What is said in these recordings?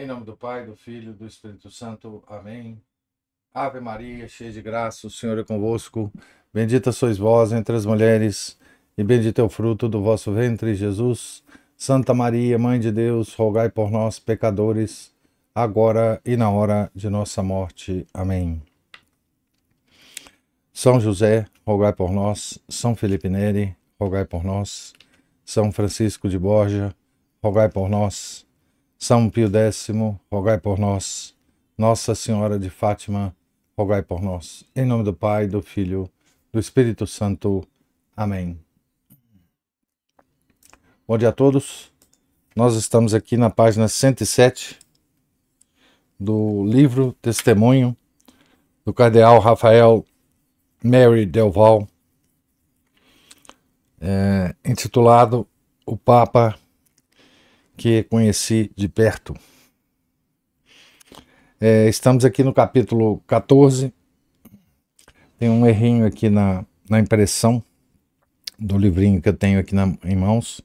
Em nome do Pai, do Filho, e do Espírito Santo. Amém. Ave Maria, cheia de graça, o Senhor é convosco. Bendita sois vós entre as mulheres, e bendito é o fruto do vosso ventre, Jesus. Santa Maria, Mãe de Deus, rogai por nós, pecadores, agora e na hora de nossa morte. Amém. São José, rogai por nós. São Felipe Neri, rogai por nós. São Francisco de Borja, rogai por nós. São Pio X, rogai por nós. Nossa Senhora de Fátima, rogai por nós. Em nome do Pai, do Filho, do Espírito Santo. Amém. Bom dia a todos. Nós estamos aqui na página 107 do livro Testemunho do Cardeal Rafael Mary Delval, é, intitulado O Papa que conheci de perto. É, estamos aqui no capítulo 14. Tem um errinho aqui na, na impressão do livrinho que eu tenho aqui na, em mãos,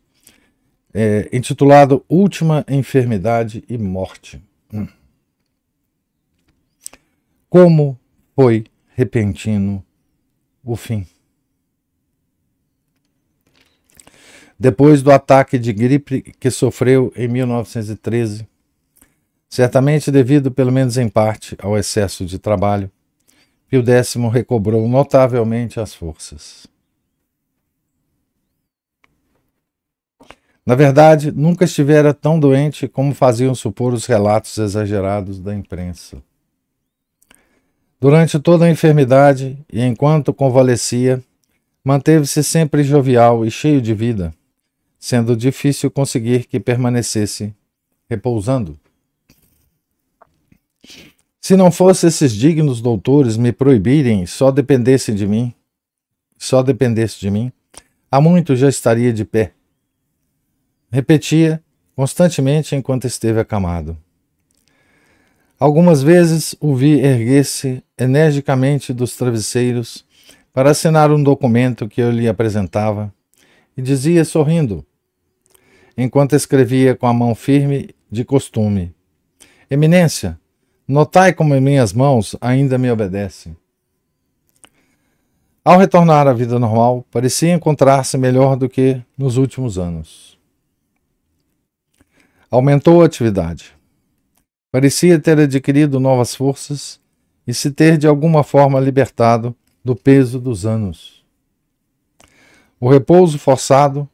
é, intitulado Última Enfermidade e Morte. Hum. Como foi repentino o fim. depois do ataque de gripe que sofreu em 1913, certamente devido, pelo menos em parte, ao excesso de trabalho, Pio X recobrou notavelmente as forças. Na verdade, nunca estivera tão doente como faziam supor os relatos exagerados da imprensa. Durante toda a enfermidade e enquanto convalescia, manteve-se sempre jovial e cheio de vida sendo difícil conseguir que permanecesse repousando. Se não fosse esses dignos doutores me proibirem, só dependesse de mim, só dependesse de mim, há muito já estaria de pé. Repetia constantemente enquanto esteve acamado. Algumas vezes o vi erguer-se energicamente dos travesseiros para assinar um documento que eu lhe apresentava e dizia sorrindo: enquanto escrevia com a mão firme de costume. Eminência, notai como minhas mãos ainda me obedecem. Ao retornar à vida normal, parecia encontrar-se melhor do que nos últimos anos. Aumentou a atividade. Parecia ter adquirido novas forças e se ter de alguma forma libertado do peso dos anos. O repouso forçado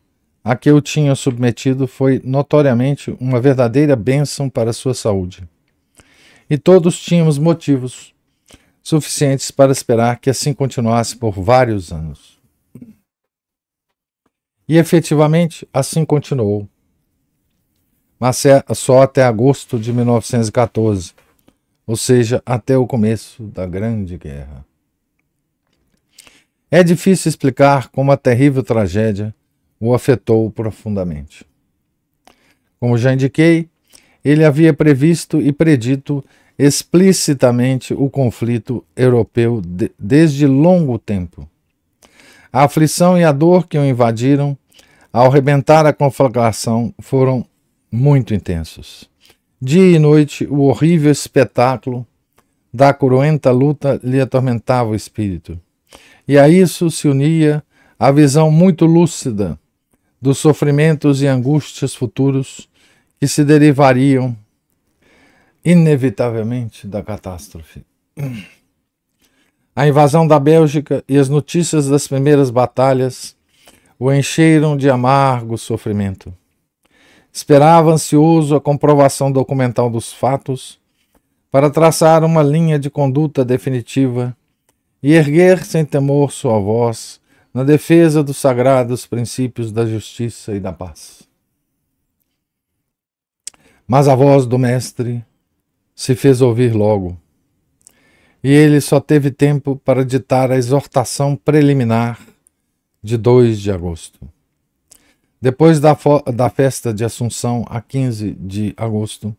a que eu tinha submetido foi notoriamente uma verdadeira bênção para sua saúde. E todos tínhamos motivos suficientes para esperar que assim continuasse por vários anos. E efetivamente assim continuou. Mas é só até agosto de 1914, ou seja, até o começo da Grande Guerra. É difícil explicar como a terrível tragédia o afetou profundamente. Como já indiquei, ele havia previsto e predito explicitamente o conflito europeu de, desde longo tempo. A aflição e a dor que o invadiram ao rebentar a conflagração foram muito intensos. Dia e noite, o horrível espetáculo da cruenta luta lhe atormentava o espírito. E a isso se unia a visão muito lúcida dos sofrimentos e angústias futuros que se derivariam inevitavelmente da catástrofe. A invasão da Bélgica e as notícias das primeiras batalhas o encheram de amargo sofrimento. Esperava ansioso a comprovação documental dos fatos para traçar uma linha de conduta definitiva e erguer sem temor sua voz na defesa dos sagrados princípios da justiça e da paz. Mas a voz do Mestre se fez ouvir logo, e ele só teve tempo para ditar a exortação preliminar de 2 de agosto. Depois da, da festa de Assunção, a 15 de agosto,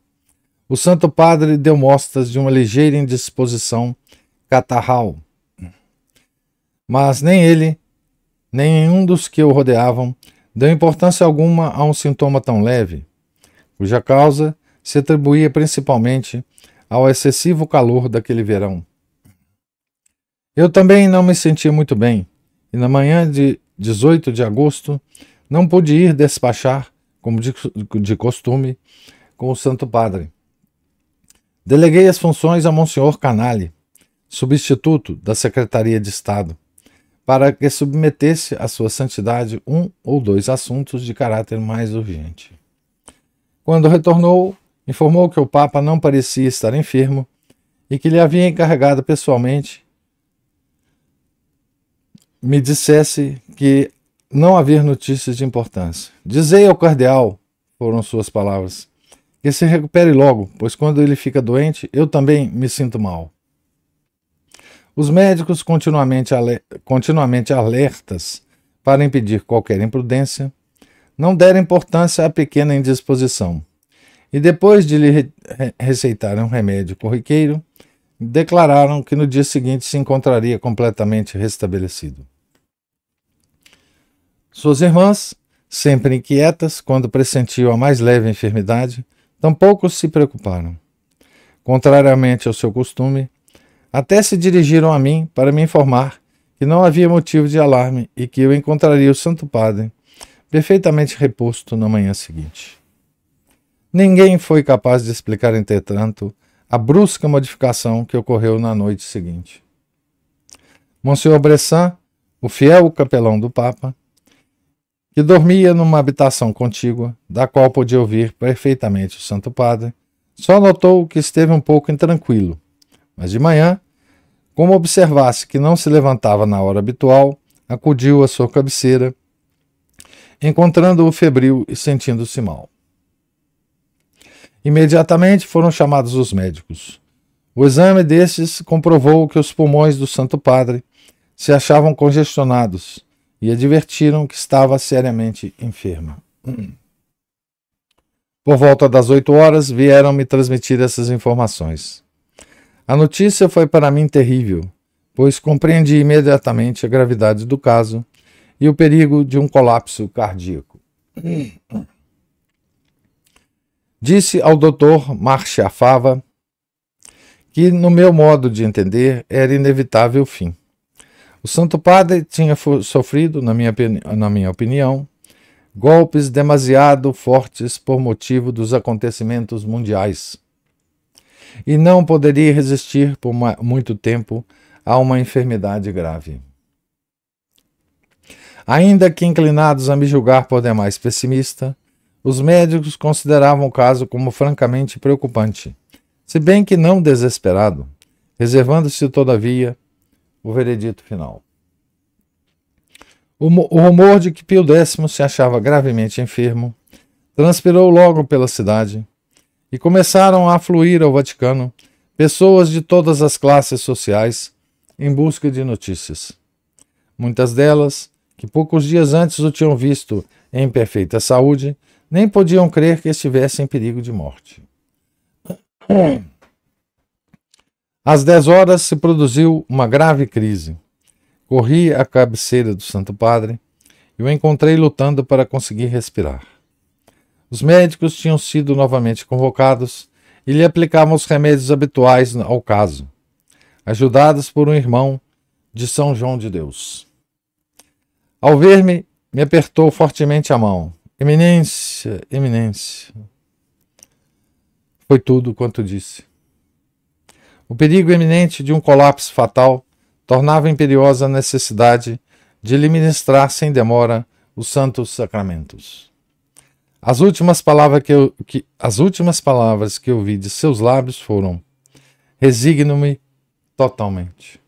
o Santo Padre deu mostras de uma ligeira indisposição catarral. Mas nem ele, Nenhum dos que o rodeavam deu importância alguma a um sintoma tão leve, cuja causa se atribuía principalmente ao excessivo calor daquele verão. Eu também não me sentia muito bem, e na manhã de 18 de agosto não pude ir despachar, como de, de costume, com o Santo Padre. Deleguei as funções a Monsenhor Canale, substituto da Secretaria de Estado para que submetesse à sua santidade um ou dois assuntos de caráter mais urgente. Quando retornou, informou que o Papa não parecia estar enfermo e que lhe havia encarregado pessoalmente me dissesse que não havia notícias de importância. Dizei ao cardeal, foram suas palavras, que se recupere logo, pois quando ele fica doente, eu também me sinto mal. Os médicos, continuamente, continuamente alertas para impedir qualquer imprudência, não deram importância à pequena indisposição e, depois de lhe re receitarem um remédio corriqueiro, declararam que no dia seguinte se encontraria completamente restabelecido. Suas irmãs, sempre inquietas quando pressentiam a mais leve enfermidade, tampouco se preocuparam. Contrariamente ao seu costume, até se dirigiram a mim para me informar que não havia motivo de alarme e que eu encontraria o Santo Padre perfeitamente reposto na manhã seguinte. Ninguém foi capaz de explicar, entretanto, a brusca modificação que ocorreu na noite seguinte. Monsenhor Bressan, o fiel capelão do Papa, que dormia numa habitação contígua, da qual podia ouvir perfeitamente o Santo Padre, só notou que esteve um pouco intranquilo, mas de manhã como observasse que não se levantava na hora habitual, acudiu à sua cabeceira, encontrando-o febril e sentindo-se mal. Imediatamente foram chamados os médicos. O exame destes comprovou que os pulmões do Santo Padre se achavam congestionados e advertiram que estava seriamente enferma. Hum. Por volta das oito horas, vieram me transmitir essas informações. A notícia foi para mim terrível, pois compreendi imediatamente a gravidade do caso e o perigo de um colapso cardíaco. Disse ao doutor Marcia Fava que, no meu modo de entender, era inevitável o fim. O Santo Padre tinha sofrido, na minha, na minha opinião, golpes demasiado fortes por motivo dos acontecimentos mundiais e não poderia resistir por muito tempo a uma enfermidade grave. Ainda que inclinados a me julgar por demais pessimista, os médicos consideravam o caso como francamente preocupante, se bem que não desesperado, reservando-se, todavia, o veredito final. O, rumor de que Pio X se achava gravemente enfermo transpirou logo pela cidade e começaram a afluir ao Vaticano pessoas de todas as classes sociais em busca de notícias. Muitas delas, que poucos dias antes o tinham visto em perfeita saúde, nem podiam crer que estivesse em perigo de morte. Às dez horas se produziu uma grave crise. Corri à cabeceira do Santo Padre e o encontrei lutando para conseguir respirar. Os médicos tinham sido novamente convocados e lhe aplicavam os remédios habituais ao caso, ajudados por um irmão de São João de Deus. Ao ver-me, me apertou fortemente a mão. Eminência, eminência. Foi tudo quanto disse. O perigo iminente de um colapso fatal tornava imperiosa a necessidade de lhe ministrar sem demora os santos sacramentos. As últimas palavras que eu, que, as últimas palavras que eu vi de seus lábios foram: Resigno-me totalmente.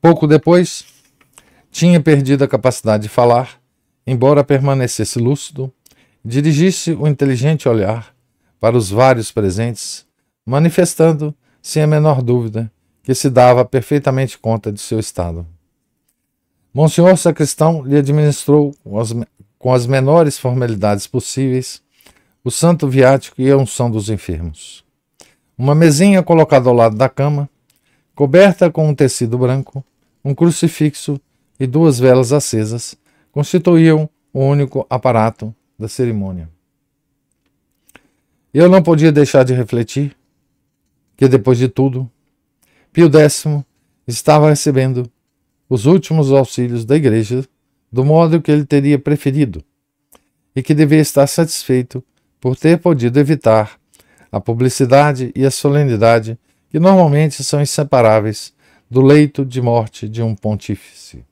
Pouco depois, tinha perdido a capacidade de falar, embora permanecesse lúcido, dirigisse o um inteligente olhar para os vários presentes, manifestando, sem a menor dúvida, que se dava perfeitamente conta de seu estado. Monsenhor Sacristão lhe administrou com as menores formalidades possíveis, o santo viático e a unção dos enfermos. Uma mesinha colocada ao lado da cama, coberta com um tecido branco, um crucifixo e duas velas acesas, constituíam o único aparato da cerimônia. Eu não podia deixar de refletir que, depois de tudo, Pio X estava recebendo os últimos auxílios da Igreja do modo que ele teria preferido, e que devia estar satisfeito por ter podido evitar a publicidade e a solenidade que normalmente são inseparáveis do leito de morte de um pontífice.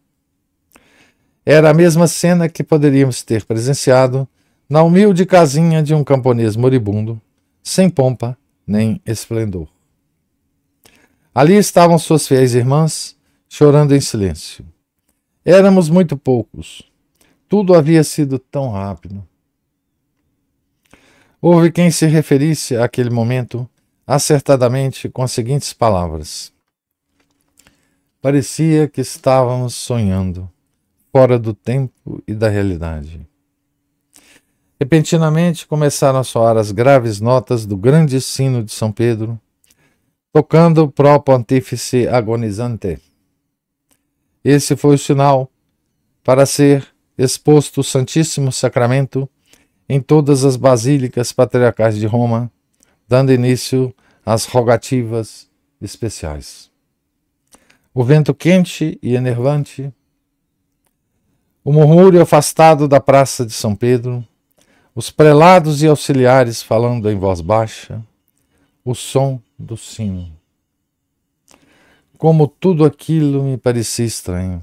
Era a mesma cena que poderíamos ter presenciado na humilde casinha de um camponês moribundo, sem pompa nem esplendor. Ali estavam suas fiéis irmãs, chorando em silêncio. Éramos muito poucos. Tudo havia sido tão rápido. Houve quem se referisse àquele momento acertadamente com as seguintes palavras: Parecia que estávamos sonhando, fora do tempo e da realidade. Repentinamente começaram a soar as graves notas do grande sino de São Pedro, tocando o próprio pontífice agonizante. Esse foi o sinal para ser exposto o Santíssimo Sacramento em todas as basílicas patriarcais de Roma, dando início às rogativas especiais. O vento quente e enervante, o murmúrio afastado da praça de São Pedro, os prelados e auxiliares falando em voz baixa, o som do sino como tudo aquilo me parecia estranho.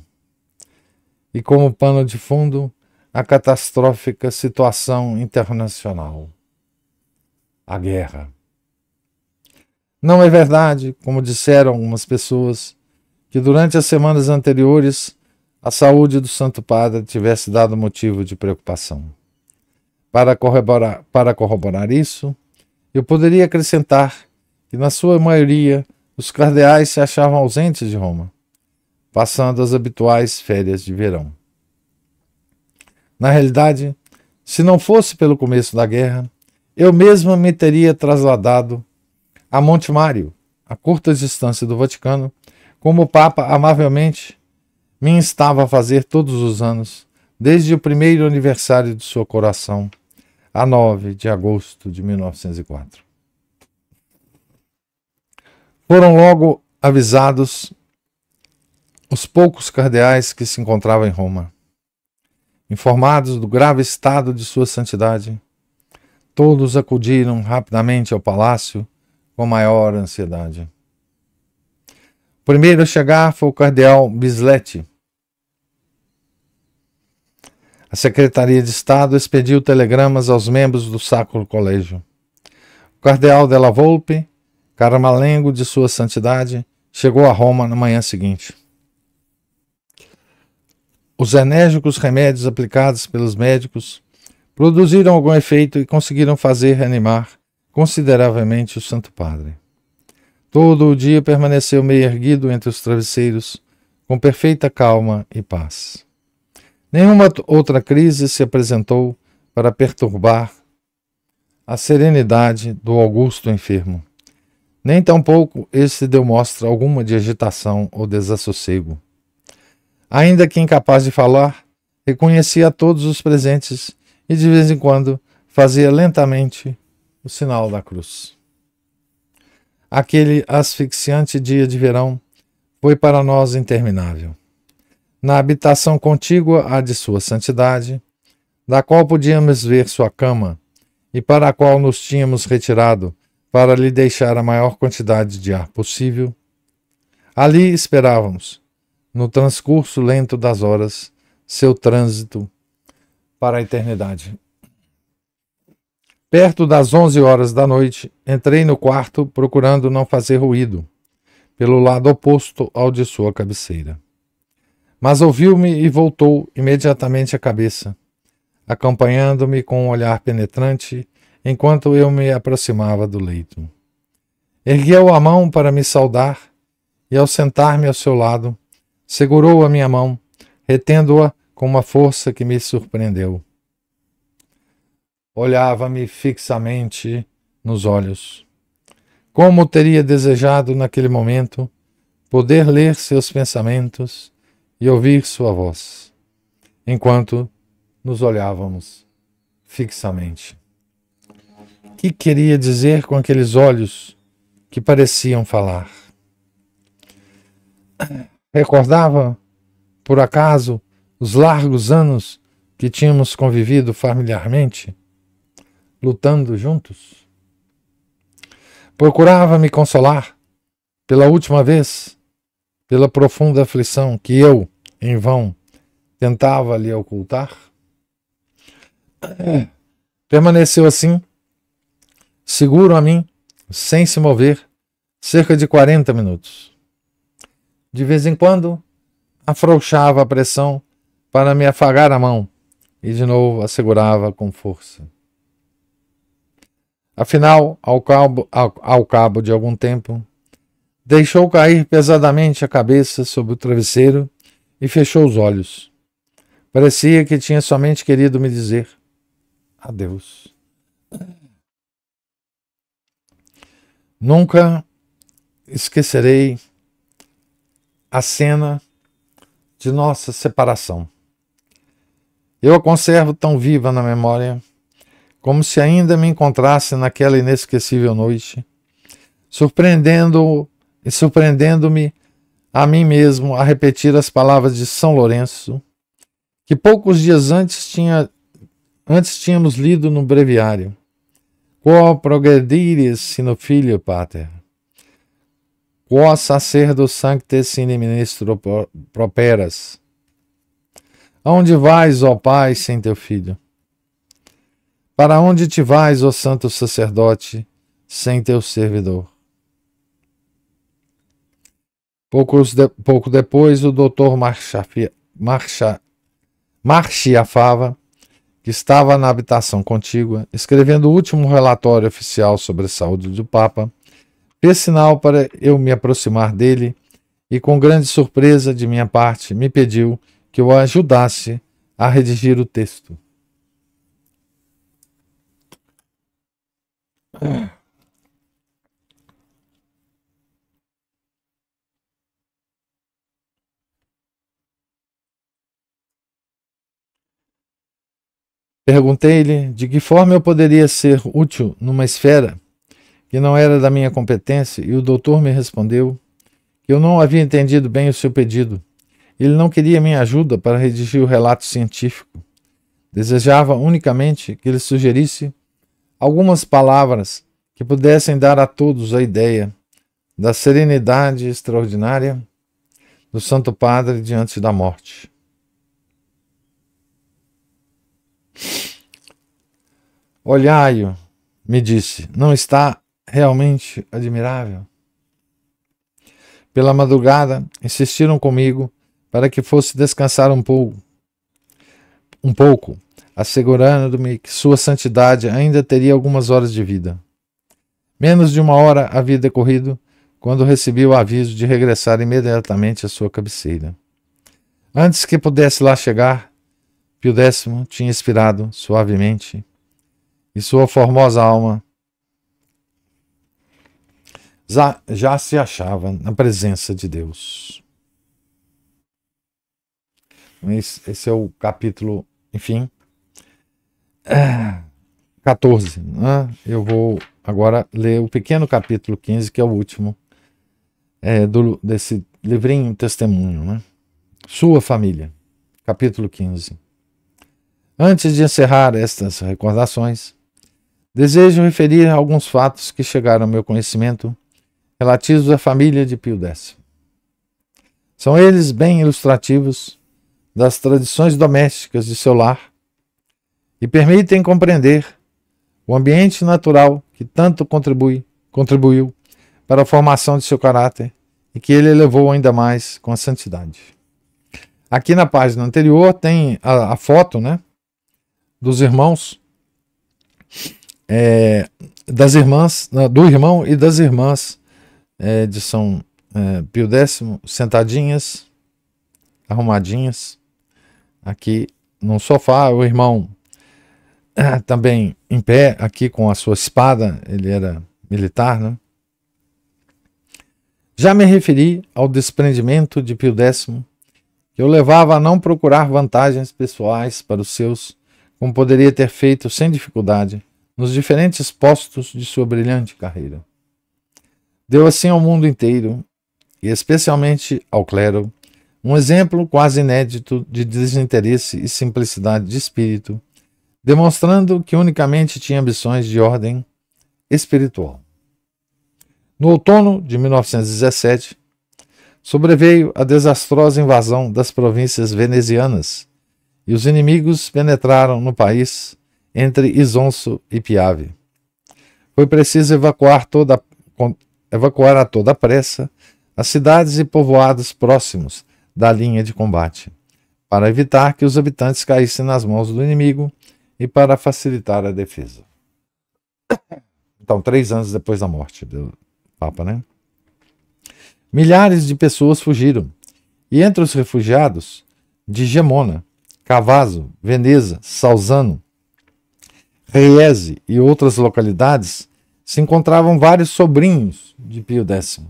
E como pano de fundo, a catastrófica situação internacional a guerra. Não é verdade, como disseram algumas pessoas, que durante as semanas anteriores a saúde do Santo Padre tivesse dado motivo de preocupação. Para corroborar, para corroborar isso, eu poderia acrescentar que, na sua maioria, os cardeais se achavam ausentes de Roma, passando as habituais férias de verão. Na realidade, se não fosse pelo começo da guerra, eu mesma me teria trasladado a Monte Mário, a curta distância do Vaticano, como o Papa amavelmente me instava a fazer todos os anos, desde o primeiro aniversário de sua coração, a 9 de agosto de 1904. Foram logo avisados os poucos cardeais que se encontravam em Roma. Informados do grave estado de Sua Santidade, todos acudiram rapidamente ao palácio com maior ansiedade. O primeiro a chegar foi o cardeal Bisletti. A Secretaria de Estado expediu telegramas aos membros do Sacro Colégio. O cardeal Della Volpe Caramalengo de Sua Santidade, chegou a Roma na manhã seguinte. Os enérgicos remédios aplicados pelos médicos produziram algum efeito e conseguiram fazer reanimar consideravelmente o Santo Padre. Todo o dia permaneceu meio erguido entre os travesseiros, com perfeita calma e paz. Nenhuma outra crise se apresentou para perturbar a serenidade do augusto enfermo. Nem né? então, tampouco este deu mostra alguma de agitação ou desassossego. Ainda que incapaz de falar, reconhecia todos os presentes e de vez em quando fazia lentamente o sinal da cruz. Aquele asfixiante dia de verão foi para nós interminável. Na habitação contígua à de Sua Santidade, da qual podíamos ver sua cama e para a qual nos tínhamos retirado para lhe deixar a maior quantidade de ar possível. Ali esperávamos, no transcurso lento das horas, seu trânsito para a eternidade. Perto das onze horas da noite, entrei no quarto procurando não fazer ruído, pelo lado oposto ao de sua cabeceira. Mas ouviu-me e voltou imediatamente a cabeça, acompanhando-me com um olhar penetrante enquanto eu me aproximava do leito. Ergueu a mão para me saudar e, ao sentar-me ao seu lado, segurou a minha mão, retendo-a com uma força que me surpreendeu. Olhava-me fixamente nos olhos. Como teria desejado naquele momento poder ler seus pensamentos e ouvir sua voz, enquanto nos olhávamos fixamente que queria dizer com aqueles olhos que pareciam falar. Recordava, por acaso, os largos anos que tínhamos convivido familiarmente, lutando juntos? Procurava me consolar pela última vez, pela profunda aflição que eu, em vão, tentava lhe ocultar? É. Permaneceu assim seguro a mim, sem se mover, cerca de 40 minutos. De vez em quando, afrouxava a pressão para me afagar a mão e de novo assegurava com força. Afinal, ao cabo, ao, ao cabo de algum tempo, deixou cair pesadamente a cabeça sobre o travesseiro e fechou os olhos. Parecia que tinha somente querido me dizer adeus. Nunca esquecerei a cena de nossa separação. Eu a conservo tão viva na memória, como se ainda me encontrasse naquela inesquecível noite, surpreendendo e surpreendendo-me a mim mesmo a repetir as palavras de São Lourenço, que poucos dias antes tinha antes tínhamos lido no breviário. Quo progredires in filio pater? Quo sacerdo sancte sine ministro properas? Aonde vais, ó Pai, sem teu filho? Para onde te vais, ó santo sacerdote, sem teu servidor? Poucos de, pouco depois, o doutor marcha, marcha, fava que estava na habitação contígua, escrevendo o último relatório oficial sobre a saúde do Papa, fez sinal para eu me aproximar dele e, com grande surpresa de minha parte, me pediu que o ajudasse a redigir o texto. Perguntei-lhe de que forma eu poderia ser útil numa esfera que não era da minha competência, e o doutor me respondeu que eu não havia entendido bem o seu pedido. Ele não queria minha ajuda para redigir o relato científico. Desejava unicamente que ele sugerisse algumas palavras que pudessem dar a todos a ideia da serenidade extraordinária do Santo Padre diante da morte. Olhai-o, me disse, não está realmente admirável? Pela madrugada, insistiram comigo para que fosse descansar um pouco. Um pouco, assegurando-me que Sua Santidade ainda teria algumas horas de vida. Menos de uma hora havia decorrido quando recebi o aviso de regressar imediatamente à sua cabeceira. Antes que pudesse lá chegar, Pio X tinha expirado suavemente e sua formosa alma já, se achava na presença de Deus. Esse é o capítulo, enfim, 14. Né? Eu vou agora ler o pequeno capítulo 15, que é o último é, do, desse livrinho Testemunho. Né? Sua família, capítulo 15. Antes de encerrar estas recordações, desejo referir alguns fatos que chegaram ao meu conhecimento relativos à família de Pio X. São eles bem ilustrativos das tradições domésticas de seu lar e permitem compreender o ambiente natural que tanto contribui, contribuiu para a formação de seu caráter e que ele elevou ainda mais com a santidade. Aqui na página anterior tem a, a foto, né? dos irmãos, é, das irmãs, do irmão e das irmãs é, de São é, Pio X, sentadinhas, arrumadinhas, aqui num sofá, o irmão é, também em pé, aqui com a sua espada, ele era militar, né? Já me referi ao desprendimento de Pio X, que eu levava a não procurar vantagens pessoais para os seus como poderia ter feito sem dificuldade nos diferentes postos de sua brilhante carreira. Deu assim ao mundo inteiro, e especialmente ao clero, um exemplo quase inédito de desinteresse e simplicidade de espírito, demonstrando que unicamente tinha ambições de ordem espiritual. No outono de 1917, sobreveio a desastrosa invasão das províncias venezianas e os inimigos penetraram no país entre Isonso e Piave. Foi preciso evacuar, toda, evacuar a toda a pressa as cidades e povoados próximos da linha de combate, para evitar que os habitantes caíssem nas mãos do inimigo e para facilitar a defesa. Então, três anos depois da morte do Papa, né? Milhares de pessoas fugiram, e entre os refugiados de Gemona Cavazo, Veneza, Salzano, Riese e outras localidades, se encontravam vários sobrinhos de Pio X.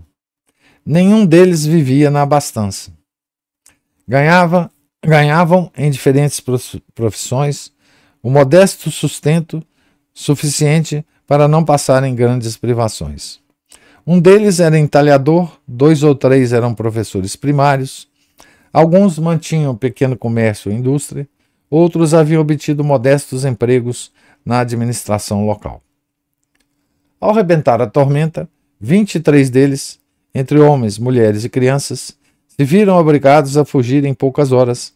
Nenhum deles vivia na abastança. Ganhava, ganhavam em diferentes profissões o um modesto sustento suficiente para não passarem grandes privações. Um deles era entalhador, dois ou três eram professores primários, Alguns mantinham pequeno comércio e indústria, outros haviam obtido modestos empregos na administração local. Ao rebentar a tormenta, 23 deles, entre homens, mulheres e crianças, se viram obrigados a fugir em poucas horas,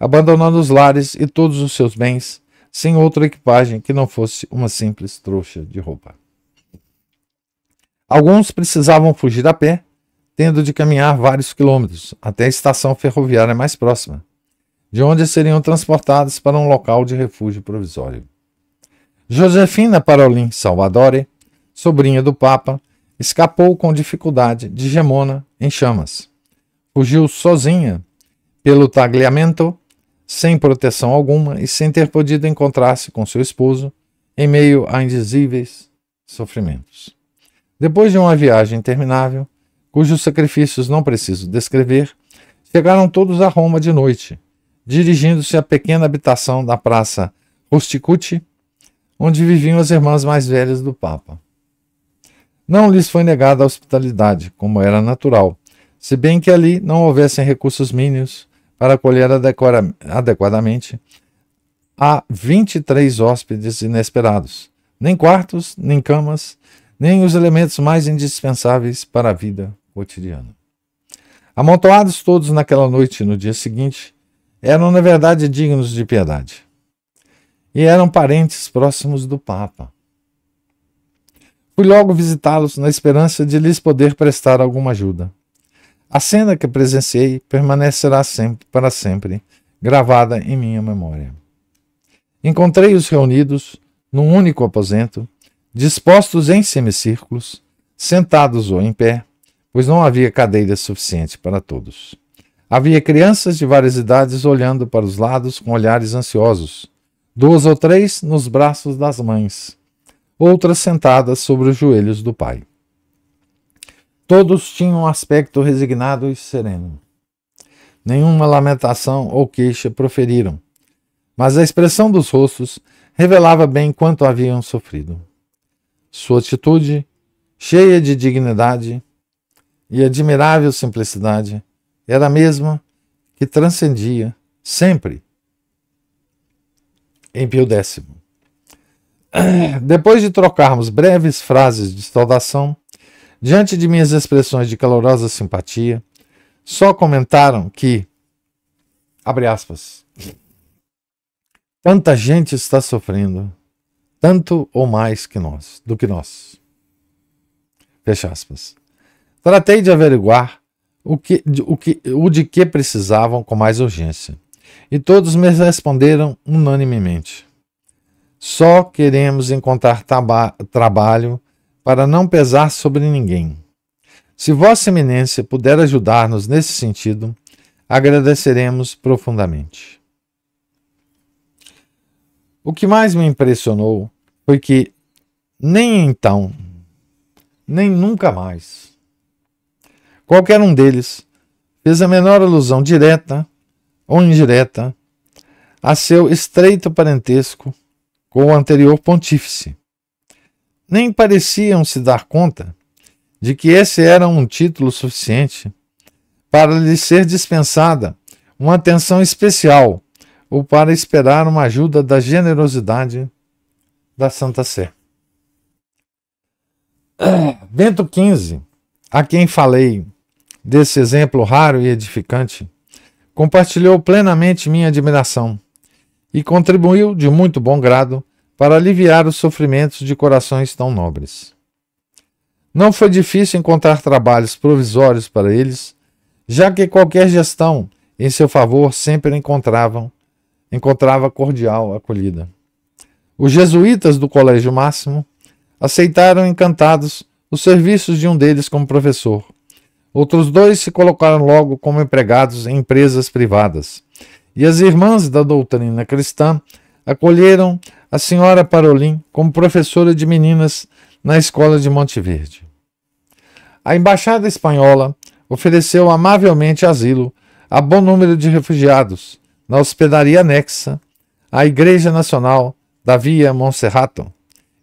abandonando os lares e todos os seus bens, sem outra equipagem que não fosse uma simples trouxa de roupa. Alguns precisavam fugir a pé, tendo de caminhar vários quilômetros até a estação ferroviária mais próxima, de onde seriam transportados para um local de refúgio provisório. Josefina Parolin Salvadore, sobrinha do Papa, escapou com dificuldade de Gemona em chamas. Fugiu sozinha pelo Tagliamento, sem proteção alguma e sem ter podido encontrar-se com seu esposo em meio a indizíveis sofrimentos. Depois de uma viagem interminável, cujos sacrifícios não preciso descrever, chegaram todos a Roma de noite, dirigindo-se à pequena habitação da Praça Rusticuti, onde viviam as irmãs mais velhas do Papa. Não lhes foi negada a hospitalidade, como era natural, se bem que ali não houvessem recursos mínimos para acolher adequadamente a 23 hóspedes inesperados, nem quartos, nem camas, nem os elementos mais indispensáveis para a vida cotidiana. Amontoados todos naquela noite e no dia seguinte, eram na verdade dignos de piedade. E eram parentes próximos do Papa. Fui logo visitá-los na esperança de lhes poder prestar alguma ajuda. A cena que presenciei permanecerá sempre, para sempre gravada em minha memória. Encontrei-os reunidos num único aposento, dispostos em semicírculos, sentados ou em pé, pois não havia cadeiras suficiente para todos. Havia crianças de várias idades olhando para os lados com olhares ansiosos, duas ou três nos braços das mães, outras sentadas sobre os joelhos do pai. Todos tinham um aspecto resignado e sereno. Nenhuma lamentação ou queixa proferiram, mas a expressão dos rostos revelava bem quanto haviam sofrido. Sua atitude, cheia de dignidade, e admirável simplicidade era a mesma que transcendia sempre em Pio X. Depois de trocarmos breves frases de saudação, diante de minhas expressões de calorosa simpatia, só comentaram que, abre aspas, tanta gente está sofrendo, tanto ou mais que nós, do que nós. Fecha aspas. Tratei de averiguar o, que, o, que, o de que precisavam com mais urgência. E todos me responderam unanimemente: Só queremos encontrar trabalho para não pesar sobre ninguém. Se Vossa Eminência puder ajudar-nos nesse sentido, agradeceremos profundamente. O que mais me impressionou foi que nem então, nem nunca mais, qualquer um deles, fez a menor alusão direta ou indireta a seu estreito parentesco com o anterior pontífice. Nem pareciam se dar conta de que esse era um título suficiente para lhe ser dispensada uma atenção especial ou para esperar uma ajuda da generosidade da Santa Sé. Bento XV, a quem falei desse exemplo raro e edificante, compartilhou plenamente minha admiração e contribuiu de muito bom grado para aliviar os sofrimentos de corações tão nobres. Não foi difícil encontrar trabalhos provisórios para eles, já que qualquer gestão em seu favor sempre encontravam encontrava cordial acolhida. Os jesuítas do Colégio Máximo aceitaram encantados os serviços de um deles como professor, Outros dois se colocaram logo como empregados em empresas privadas. E as irmãs da doutrina cristã acolheram a senhora Parolin como professora de meninas na escola de Monte Verde. A embaixada espanhola ofereceu amavelmente asilo a bom número de refugiados na hospedaria anexa à Igreja Nacional da Via Monserrato,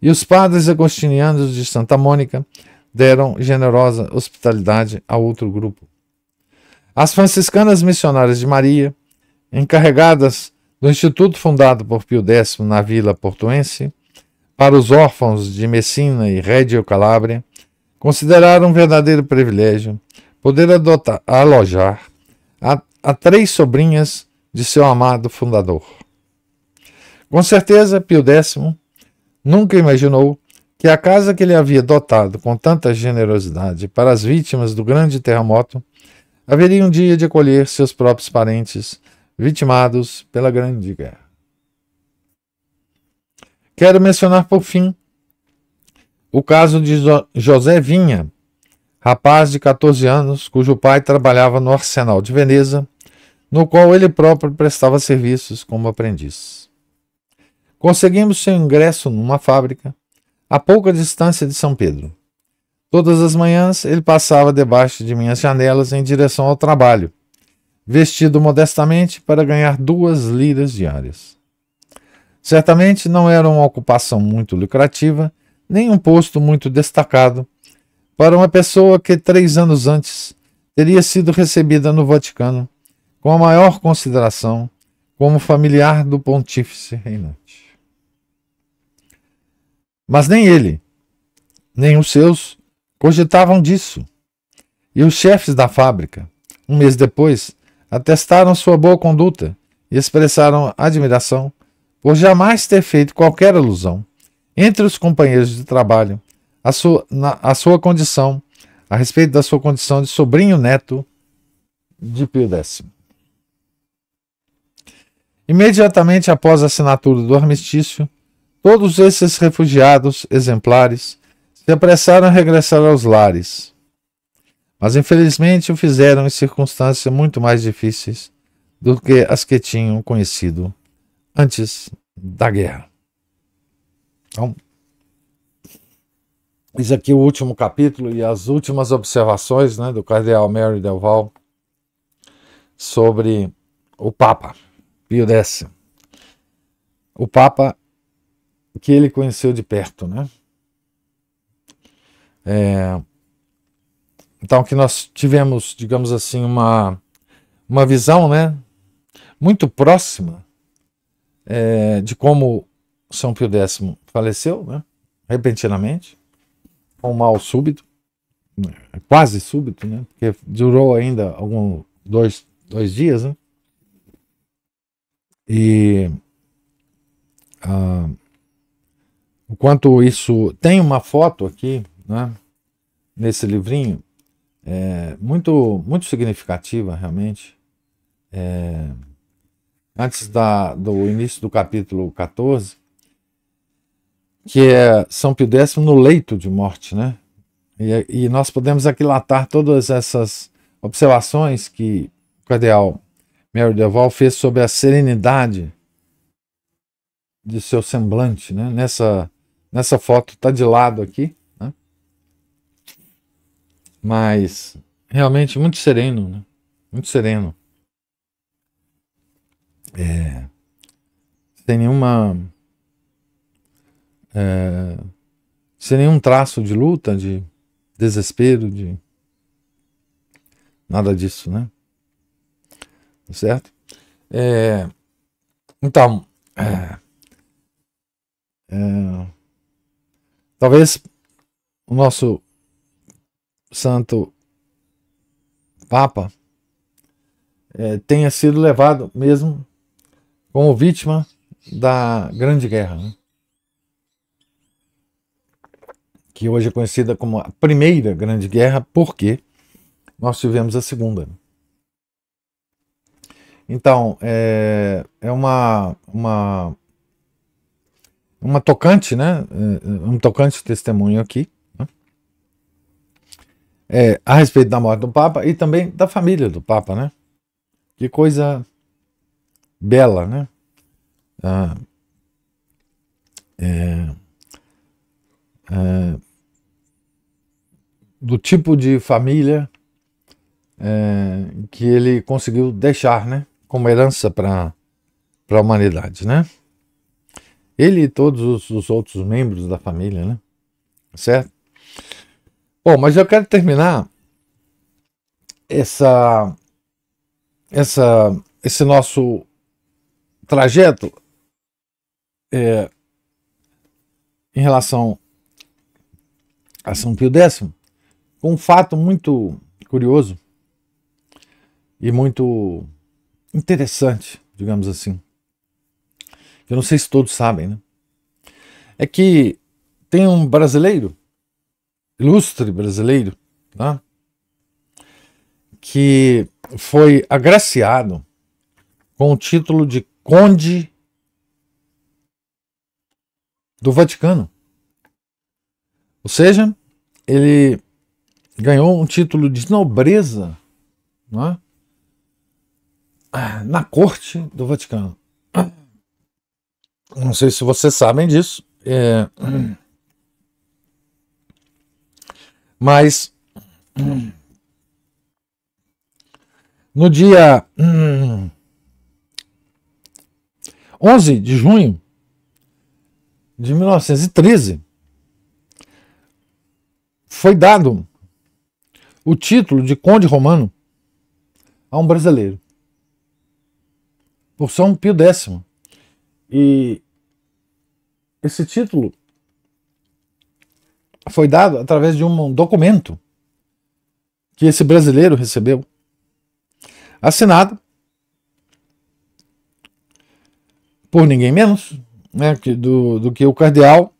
e os padres agostinianos de Santa Mônica deram generosa hospitalidade a outro grupo. As franciscanas missionárias de Maria, encarregadas do instituto fundado por Pio X na vila portuense, para os órfãos de Messina e Reggio Calabria, consideraram um verdadeiro privilégio poder adotar, alojar a, a três sobrinhas de seu amado fundador. Com certeza, Pio X nunca imaginou que a casa que ele havia dotado com tanta generosidade para as vítimas do grande terremoto haveria um dia de acolher seus próprios parentes vitimados pela Grande Guerra. Quero mencionar por fim o caso de José Vinha, rapaz de 14 anos, cujo pai trabalhava no Arsenal de Veneza, no qual ele próprio prestava serviços como aprendiz. Conseguimos seu ingresso numa fábrica a pouca distância de São Pedro. Todas as manhãs ele passava debaixo de minhas janelas em direção ao trabalho, vestido modestamente para ganhar duas liras diárias. Certamente não era uma ocupação muito lucrativa, nem um posto muito destacado, para uma pessoa que três anos antes teria sido recebida no Vaticano com a maior consideração como familiar do pontífice reinante. Mas nem ele, nem os seus cogitavam disso. E os chefes da fábrica, um mês depois, atestaram sua boa conduta e expressaram admiração por jamais ter feito qualquer alusão entre os companheiros de trabalho à sua, na, à sua condição, a respeito da sua condição de sobrinho neto de Pio X. Imediatamente após a assinatura do armistício, Todos esses refugiados exemplares se apressaram a regressar aos lares, mas infelizmente o fizeram em circunstâncias muito mais difíceis do que as que tinham conhecido antes da guerra. Então, isso aqui é o último capítulo e as últimas observações né, do cardeal Mary Delval sobre o Papa Pio X. O Papa que ele conheceu de perto, né? É, então que nós tivemos, digamos assim, uma, uma visão, né, muito próxima é, de como São Pio X faleceu, né, repentinamente, com um mal súbito, né, quase súbito, né, porque durou ainda algum dois, dois dias, né, e uh, Enquanto isso, tem uma foto aqui, né, nesse livrinho, é, muito, muito significativa, realmente. É, antes da, do início do capítulo 14, que é São Pio X no leito de morte, né? E, e nós podemos aquilatar todas essas observações que o cardeal Mary Deval fez sobre a serenidade de seu semblante, né? Nessa Nessa foto tá de lado aqui, né? Mas realmente muito sereno, né? Muito sereno. É, sem nenhuma. É, sem nenhum traço de luta, de desespero, de. Nada disso, né? Tá certo? É, então. É, é, Talvez o nosso santo Papa é, tenha sido levado mesmo como vítima da Grande Guerra, né? que hoje é conhecida como a Primeira Grande Guerra, porque nós tivemos a Segunda. Né? Então, é, é uma, uma uma tocante, né? Um tocante testemunho aqui né? é, a respeito da morte do Papa e também da família do Papa, né? Que coisa bela, né? Ah, é, é, do tipo de família é, que ele conseguiu deixar, né? Como herança para a humanidade, né? Ele e todos os, os outros membros da família, né? Certo? Bom, mas eu quero terminar essa, essa, esse nosso trajeto é, em relação a São Pio X com um fato muito curioso e muito interessante, digamos assim que eu não sei se todos sabem, né? É que tem um brasileiro, ilustre brasileiro, né? que foi agraciado com o título de Conde do Vaticano. Ou seja, ele ganhou um título de nobreza né? Ah, na corte do Vaticano. Não sei se vocês sabem disso. É... Mas no dia 11 de junho de 1913 foi dado o título de Conde Romano a um brasileiro, por São Pio décimo. E esse título foi dado através de um documento que esse brasileiro recebeu, assinado por ninguém menos né, que do, do que o cardeal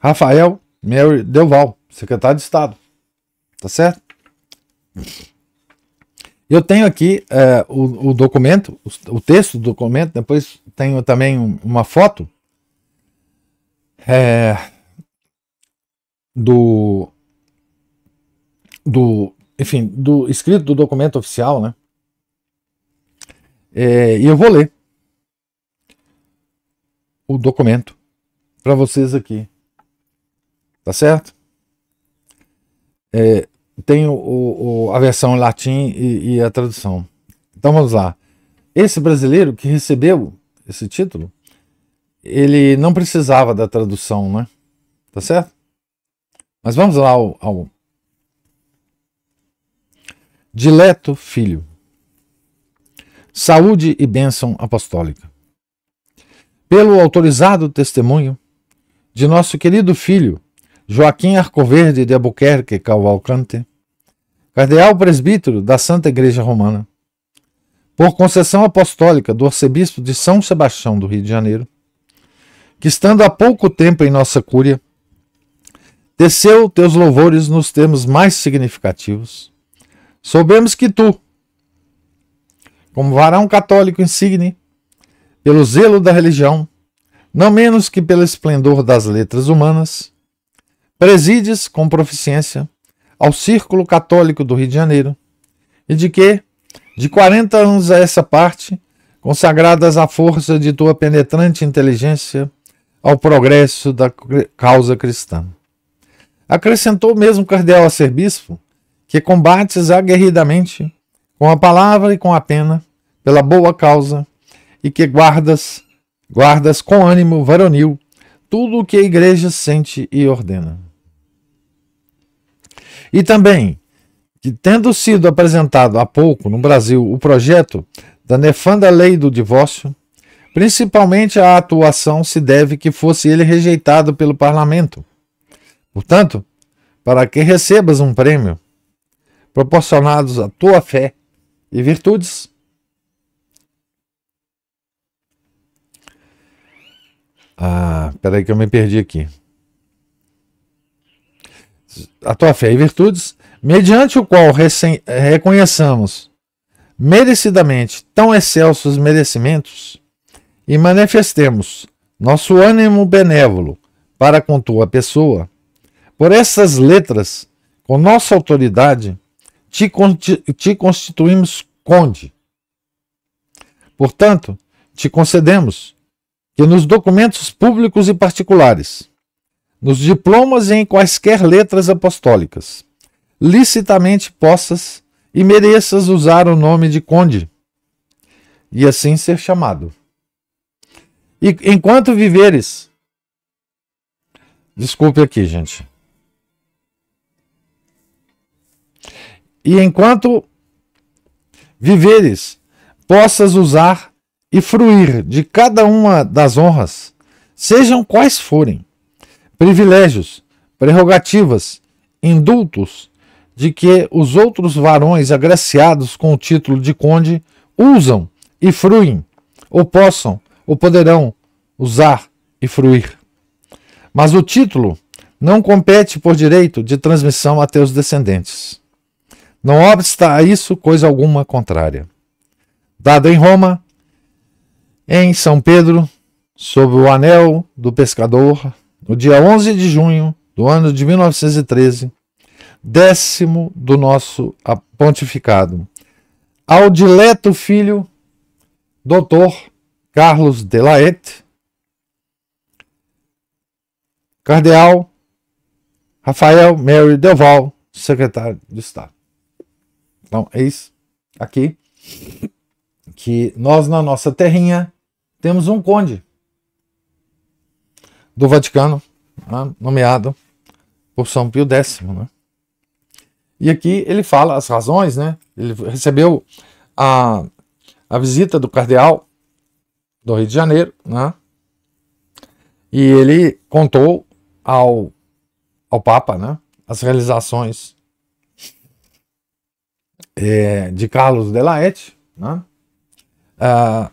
Rafael Mary Delval, secretário de Estado. Tá certo? Eu tenho aqui é, o, o, documento, o, o, texto do documento, depois tenho também um, uma foto é, do, do, enfim, do escrito do documento oficial, né? É, e eu vou ler o documento para vocês aqui, tá certo? É, tem o, o, a versão em latim e, e a tradução. Então vamos lá. Esse brasileiro que recebeu esse título, ele não precisava da tradução, né? Tá certo? Mas vamos lá ao, ao... Dileto Filho. Saúde e bênção apostólica. Pelo autorizado testemunho de nosso querido filho Joaquim Arcoverde de Albuquerque Cavalcante, cardeal ah, presbítero da Santa Igreja Romana. Por concessão apostólica do arcebispo de São Sebastião do Rio de Janeiro, que estando há pouco tempo em nossa cúria, desceu teus louvores nos termos mais significativos. Soubemos que tu, como varão católico insigne, pelo zelo da religião, não menos que pelo esplendor das letras humanas, presides com proficiência ao Círculo Católico do Rio de Janeiro, e de que, de 40 anos a essa parte, consagradas à força de tua penetrante inteligência, ao progresso da causa cristã. Acrescentou mesmo o cardeal a ser bispo, que combates aguerridamente, com a palavra e com a pena, pela boa causa, e que guardas, guardas com ânimo varonil, tudo o que a igreja sente e ordena. E também que, tendo sido apresentado há pouco no Brasil o projeto da nefanda lei do divórcio, principalmente a atuação se deve que fosse ele rejeitado pelo parlamento. Portanto, para que recebas um prêmio, proporcionados à tua fé e virtudes, ah, peraí que eu me perdi aqui a tua fé e virtudes, mediante o qual eh, reconheçamos merecidamente tão excelsos merecimentos e manifestemos nosso ânimo benévolo para com tua pessoa. Por essas letras, com nossa autoridade, te, te constituímos conde. Portanto, te concedemos que nos documentos públicos e particulares nos diplomas e em quaisquer letras apostólicas, licitamente possas e mereças usar o nome de conde e assim ser chamado. E enquanto viveres, desculpe aqui, gente. E enquanto viveres, possas usar e fruir de cada uma das honras, sejam quais forem privilégios, prerrogativas, indultos, de que os outros varões agraciados com o título de conde usam e fruem, ou possam, ou poderão usar e fruir. Mas o título não compete por direito de transmissão a teus descendentes. Não obsta a isso coisa alguma contrária. Dado em Roma, em São Pedro, sob o anel do pescador no dia 11 de junho do ano de 1913, décimo do nosso pontificado, ao dileto filho, doutor Carlos de Laet, cardeal Rafael Mary Delval, secretário de Estado. Então, é isso aqui, que nós na nossa terrinha temos um conde do Vaticano, né, nomeado por São Pio X. Né? E aqui ele fala as razões, né? Ele recebeu a, a visita do cardeal do Rio de Janeiro, né? E ele contou ao, ao Papa, né? As realizações é, de Carlos Delaete, né? Ah,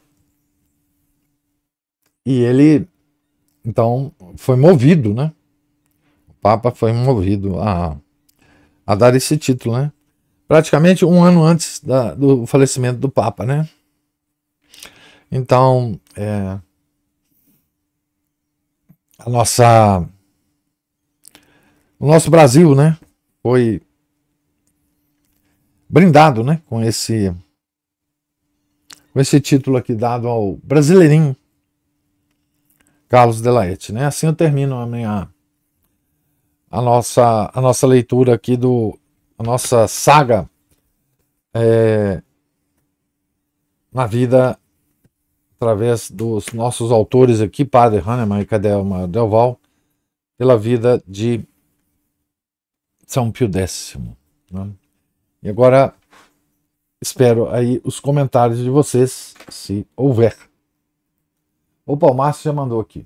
e ele então, foi movido, né? O Papa foi movido a, a dar esse título, né? Praticamente um ano antes da, do falecimento do Papa, né? Então, é, a nossa, o nosso Brasil, né? Foi brindado, né? Com esse, com esse título aqui dado ao brasileirinho Carlos Delaete. Né? Assim eu termino a minha a nossa, a nossa leitura aqui do a nossa saga é, na vida através dos nossos autores aqui, Padre Hahnemann e Cadelma Delval, pela vida de São Pio X. Né? E agora espero aí os comentários de vocês, se houver. Opa, o Márcio já mandou aqui.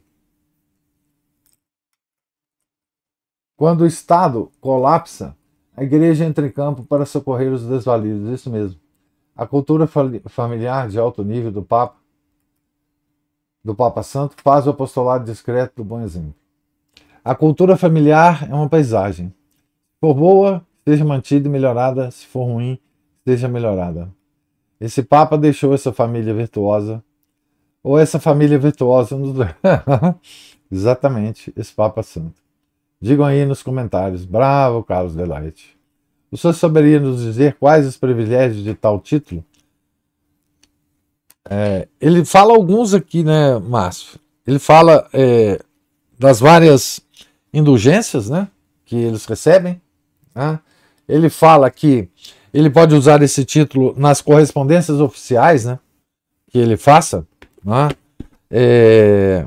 Quando o Estado colapsa, a igreja entra em campo para socorrer os desvalidos, isso mesmo. A cultura familiar de alto nível do Papa, do Papa Santo, faz o apostolado discreto do bom exemplo. A cultura familiar é uma paisagem. Se for boa, seja mantida e melhorada, se for ruim, seja melhorada. Esse Papa deixou essa família virtuosa ou essa família virtuosa nos... Exatamente, esse Papa Santo. Digam aí nos comentários. Bravo, Carlos Delight. O senhor saberia nos dizer quais os privilégios de tal título? É, ele fala alguns aqui, né, Márcio? Ele fala é, das várias indulgências, né, que eles recebem. Né? Ele fala que ele pode usar esse título nas correspondências oficiais, né, que ele faça né? É,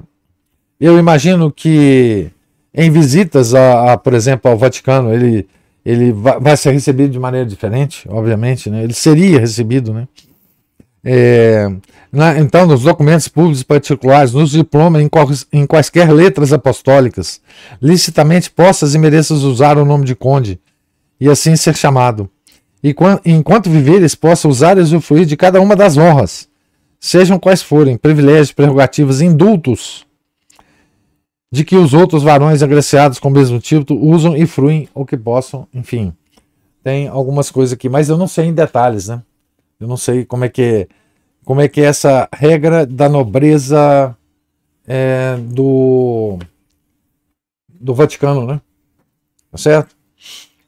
eu imagino que em visitas, a, a, por exemplo, ao Vaticano, ele, ele vai, vai, ser recebido de maneira diferente, obviamente, né? ele seria recebido. Né? É, na, então, nos documentos públicos e particulares, nos diplomas, em, quais, em quaisquer letras apostólicas, licitamente possas e mereças usar o nome de conde, e assim ser chamado. E enquanto viveres, possa usar e usufruir de cada uma das honras sejam quais forem, privilégios, prerrogativas, indultos, de que os outros varões agraciados com o mesmo título usam e fruem o que possam, enfim. Tem algumas coisas aqui, mas eu não sei em detalhes, né? Eu não sei como é que é, como é que é essa regra da nobreza é, do do Vaticano, né? Tá certo?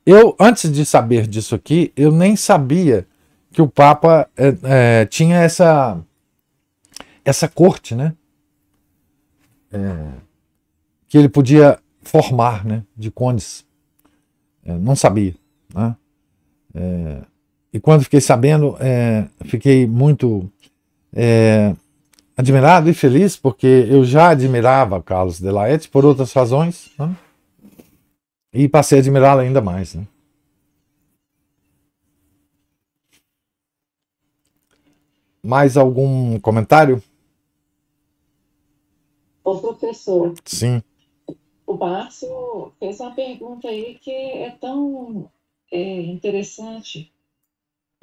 Eu antes de saber disso aqui, eu nem sabia que o Papa é, é tinha essa essa corte, né? É, que ele podia formar, né? De condes. É, não sabia, né? É, e quando fiquei sabendo, é, fiquei muito é, admirado e feliz, porque eu já admirava Carlos de Laet por outras razões, né? e passei a admirá-lo ainda mais. Né? Mais algum comentário? Ô, professor. Sim. O Márcio fez uma pergunta aí que é tão é, interessante.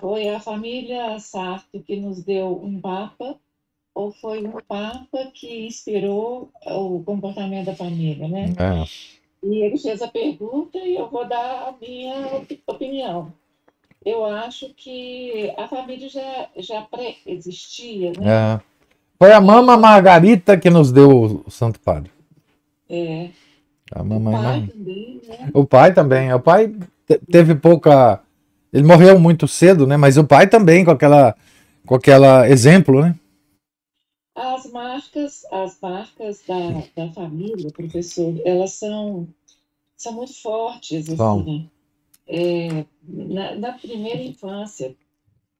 Foi a família Sarto que nos deu um papa ou foi um papa que inspirou é, o comportamento da família, né? É. E ele fez a pergunta e eu vou dar a minha opinião. Eu acho que a família já, já pré-existia, né? É foi a mama Margarita que nos deu o Santo Padre. É. A mamãe. O pai mãe. também, né? O pai também. É, o pai teve pouca. Ele morreu muito cedo, né? Mas o pai também, com aquela, com aquela exemplo, né? As marcas, as marcas da, da família, professor, elas são, são muito fortes, Bom. assim, né? É, na, na, primeira infância.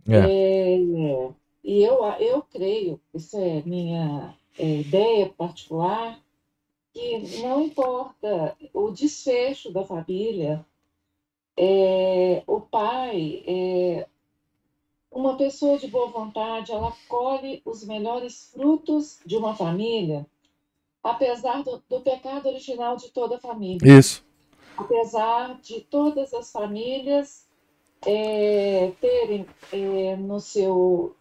É. É, e eu, eu creio, isso é minha é, ideia particular, que não importa o desfecho da família, é, o pai, é, uma pessoa de boa vontade, ela colhe os melhores frutos de uma família, apesar do, do pecado original de toda a família. Isso. Apesar de todas as famílias é, terem é, no seu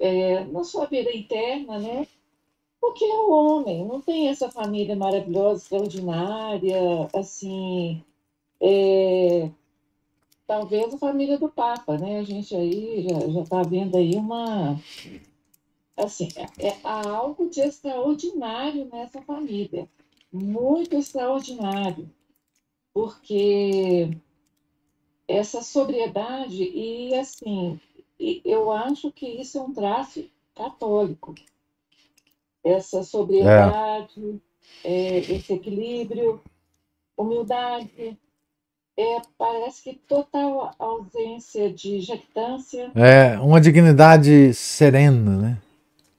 é, na sua vida interna, né? Porque é o homem, não tem essa família maravilhosa, extraordinária, assim. É, talvez a família do Papa, né? A gente aí já está vendo aí uma. Assim, é, há é algo de extraordinário nessa família, muito extraordinário, porque essa sobriedade e, assim, e eu acho que isso é um traço católico. Essa sobriedade, é. É, esse equilíbrio, humildade, é, parece que total ausência de jactância. É, uma dignidade serena, né?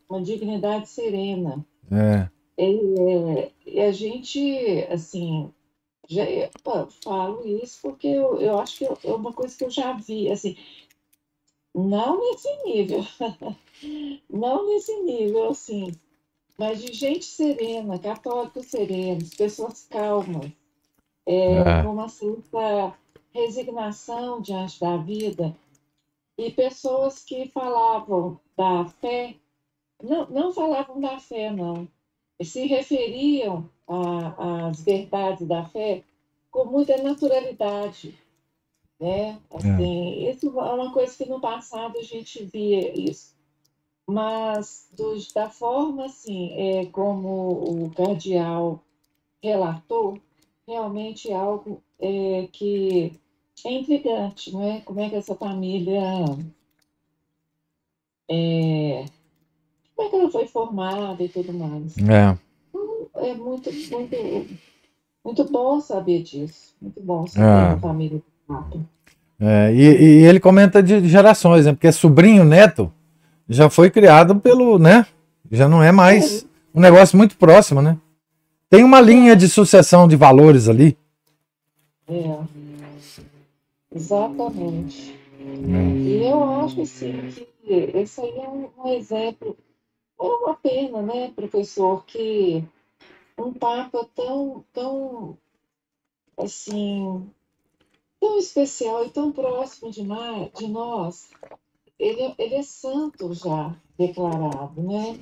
Uma dignidade serena. É. é, é e a gente, assim, já, eu falo isso porque eu, eu acho que é uma coisa que eu já vi, assim, não nesse nível, não nesse nível, assim, mas de gente serena, católicos serenos, pessoas calmas, é, é, com uma certa resignação diante da vida, e pessoas que falavam da fé, não, não falavam da fé, não, se referiam às verdades da fé com muita naturalidade, né? Assim, é. Isso é uma coisa que no passado a gente via isso. Mas da forma assim, é, como o cardeal relatou, realmente é algo é, que é intrigante, não é? Como é que essa família... É, como é que ela foi formada e tudo mais. É. É muito, muito, muito bom saber disso. Muito bom saber é. da família é, e, e, ele comenta de gerações, né? Porque sobrinho neto já foi criado pelo, né? Já não é mais um negócio muito próximo, né? Tem uma linha de sucessão de valores ali. É. Exatamente. É. E eu acho assim que esse aí é um, um exemplo, é uma pena, né, professor, que um Papa tão, tão assim, tão especial e tão próximo de, de nós, ele, ele é santo já declarado, né?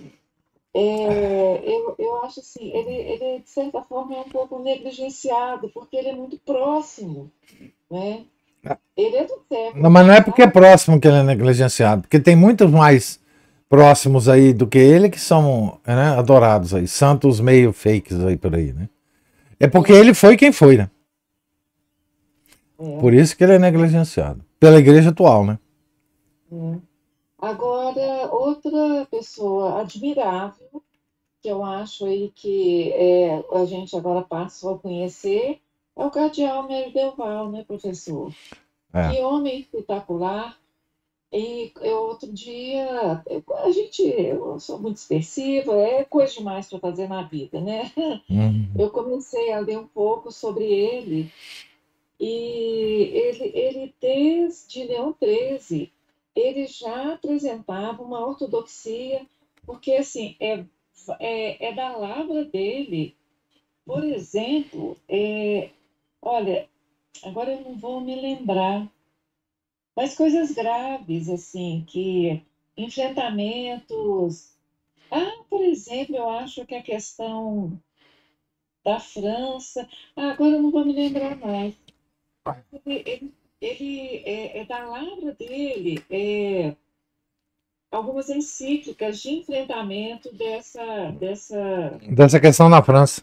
É, eu, eu acho assim, ele, ele de certa forma é um pouco negligenciado, porque ele é muito próximo, né? Ah. Ele é do tempo. Não, mas não é porque é próximo que ele é negligenciado, porque tem muitos mais próximos aí do que ele que são né, adorados aí, santos meio fakes aí por aí, né? É porque ele foi quem foi, né? É. Por isso que ele é negligenciado. Pela igreja atual, né? É. Agora, outra pessoa admirável, que eu acho aí que é, a gente agora passa a conhecer, é o cardeal Mary né, professor? É. Que homem espetacular. E eu, outro dia, eu, a gente, eu sou muito expressiva, é coisa demais para fazer na vida, né? Uhum. Eu comecei a ler um pouco sobre ele e ele, ele desde Leão XIII, ele já apresentava uma ortodoxia, porque assim, é, é, é da palavra dele. Por exemplo, é, olha, agora eu não vou me lembrar, mas coisas graves, assim, que enfrentamentos. Ah, por exemplo, eu acho que a questão da França. Ah, agora eu não vou me lembrar mais. Ele, ele, ele é, é, da lavra dele é, algumas encíclicas de enfrentamento dessa, dessa. Dessa questão na França.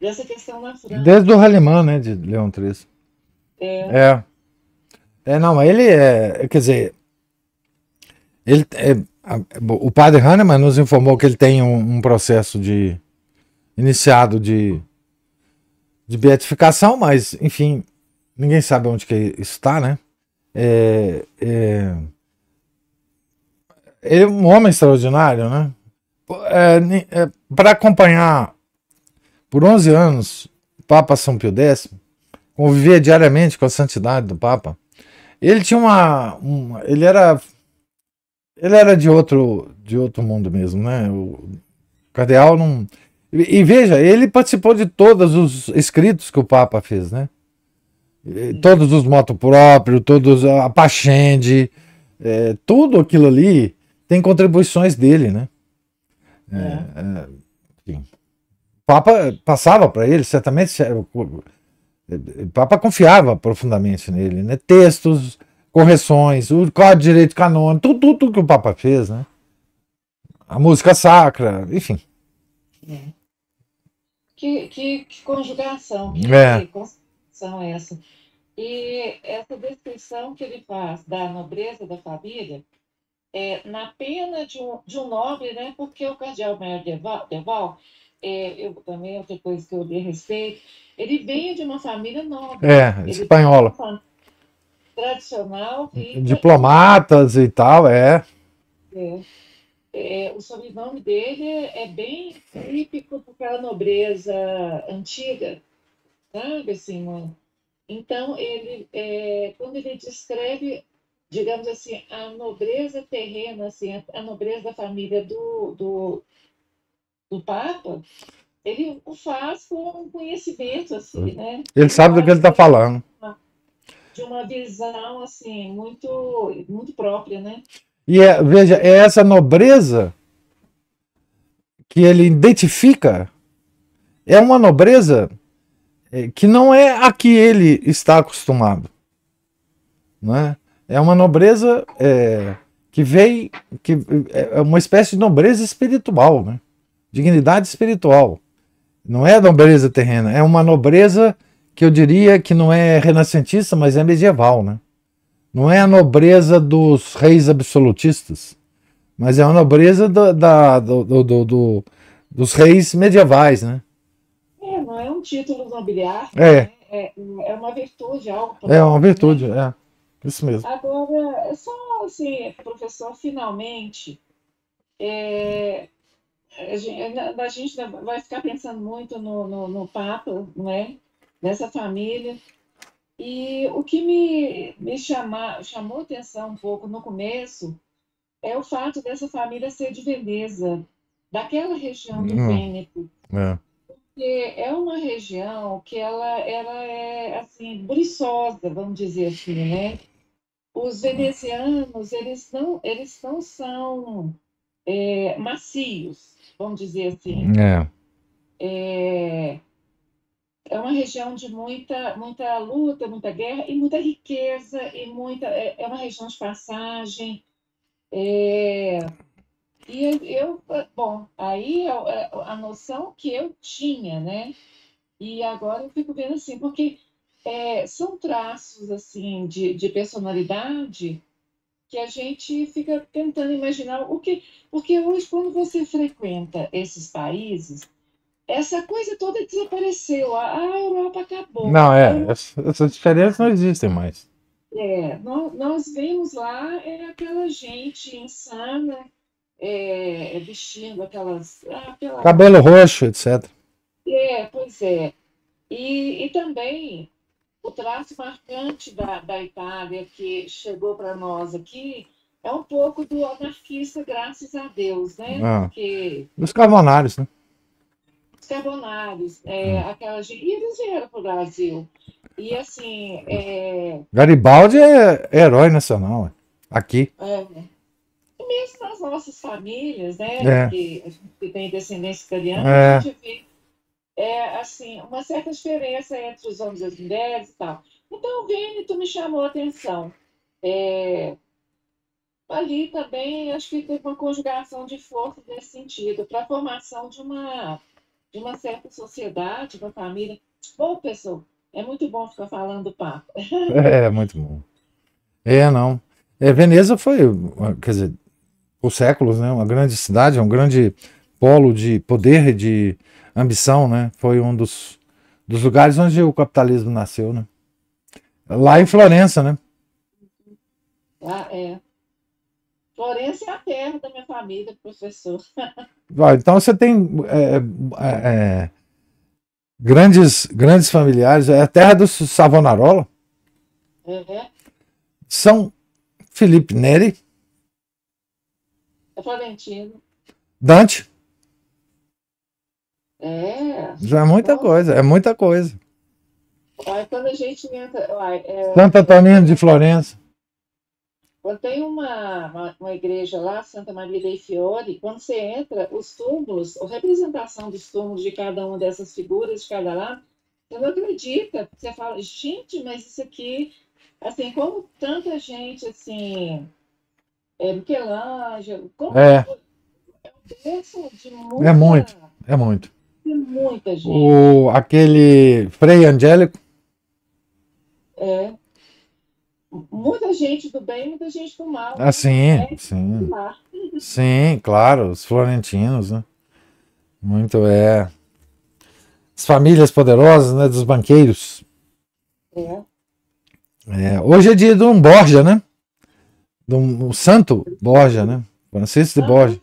Dessa questão na França. Desde o Halimã, né, de Leão III. É. é. É, não, ele é. Quer dizer. Ele, é, o padre Hahnemann nos informou que ele tem um, um processo de. iniciado de. de beatificação, mas, enfim, ninguém sabe onde que está, né? É, é, ele é um homem extraordinário, né? É, é, Para acompanhar por 11 anos o Papa São Pio X, convivia diariamente com a santidade do Papa. Ele tinha uma, uma ele era ele era de outro de outro mundo mesmo, né? O cardeal não e, e veja, ele participou de todos os escritos que o Papa fez, né? É, todos os motos próprios, todos a Pachende, é, tudo aquilo ali tem contribuições dele, né? É. É, é Papa passava para ele, certamente o é, Papa confiava profundamente nele, né? Textos, correções, o código de direito canônico, tudo, tudo, tudo que o Papa fez, né? A música sacra, enfim. Que, que, que conjugação, que, é. Que, descrição essa. E essa descrição que ele faz da nobreza da família, é, na pena de um, de um nobre, né, porque o cardeal maior Deval, Val é, eu também, outra coisa que eu lhe respeito, ele vem de uma família nobre. É, espanhola. Tradicional. Rica, Diplomatas e tal, é. é. É, o sobrenome dele é bem típico daquela nobreza antiga, sabe, Simão? Então, ele, é, quando ele descreve, digamos assim, a nobreza terrena, assim, a, nobreza da família do, do, do Papa, ele o faz com um conhecimento, assim, uhum. né? Ele sabe do que ele está falando. De uma visão, assim, muito, muito própria, né? E é, veja, é essa nobreza que ele identifica, é uma nobreza é, que não é a que ele está acostumado. Né? É uma nobreza é, que vem, que é, é uma espécie de nobreza espiritual, né? dignidade espiritual. Não é nobreza terrena, é uma nobreza que eu diria que não é renascentista, mas é medieval. Né? Não é a nobreza dos reis absolutistas, mas é a nobreza do, da, do, do, dos reis medievais. Né? é um título nobiliário. É. Né? É, é uma virtude, algo. É, é uma né? virtude, é. Isso mesmo. Agora, é só assim, professor, finalmente, é, a, é, gente, a gente vai ficar pensando muito no, no, no Papa, né? nessa família. E o que me, me chama, chamou atenção um pouco no começo é o fato dessa família ser de Veneza, daquela região do hum, Vêneto. É porque é uma região que ela, ela é assim buriçosa, vamos dizer assim, né? Os venezianos eles não eles não são é, macios, vamos dizer assim. É. é. é. uma região de muita muita luta, muita guerra e muita riqueza e muita é, é uma região de passagem. É, e eu, bom, aí eu, é, é a noção que eu tinha, né? E agora eu fico vendo assim, porque é, são traços, assim, de, de personalidade que a gente fica tentando imaginar o que... Porque hoje, quando você frequenta esses países, essa coisa toda desapareceu. A Europa acabou. Não, é. Essas diferenças não existem mais. É, nós, nós vemos lá é aquela gente insana é, é, vestindo aquelas. Ah, Cabelo roxo, etc. É, pois é. E, e também o traço marcante da, da Itália que chegou para nós aqui é um pouco do anarquista, graças a Deus, né? Ah, Porque... Os carbonários, né? Os carbonários, é, ah. aquelas... E eles vieram para o Brasil. E assim... É... Garibaldi é herói nacional, é. aqui. É, né? mesmo nas nossas famílias, né? É. Que, que tem descendência italiana, é. a gente vê é, assim, uma certa diferença entre os homens e as mulheres e tal. Então, o Vêneto me chamou a atenção. É, ali também, acho que teve uma conjugação de forças nesse sentido, para a formação de uma, de uma certa sociedade, uma família. Bom, pessoal, é muito bom ficar falando papo. É, muito bom. É, não. É, Veneza foi, quer dizer, por séculos, né? Uma grande cidade, é um grande polo de poder, de ambição, né? Foi um dos, dos lugares onde o capitalismo nasceu, né? Lá em Florença, né? Ah, é. Florença é a terra da minha família, professor. Ah, então você tem é, é, é, grandes, grandes familiares. É a terra do Savonarola. É. São Felipe Neri Florentino, Dante? É. Já é muita coisa, é muita coisa. quando a gente entra. é, Santo Antonino de Florença. Tem uma, uma, uma, igreja lá, Santa Maria dei Fiore, quando você entra, os túmulos, a representação dos túmulos de cada uma dessas figuras, de cada lado, você não acredita. Você fala, gente, mas isso aqui, assim, como tanta gente, assim, é, Michelangelo. Como é. é muita, é muito, é muito. Tem muita gente. O, aquele Frei Angélico. É. Muita gente do bem, muita gente do mal. Ah, sim, é, sim. Sim, claro, os florentinos, né? Muito é. As famílias poderosas, né? Dos banqueiros. É. é. Hoje é dia do um Borja, né? do santo Borja, né? Francisco de Borja.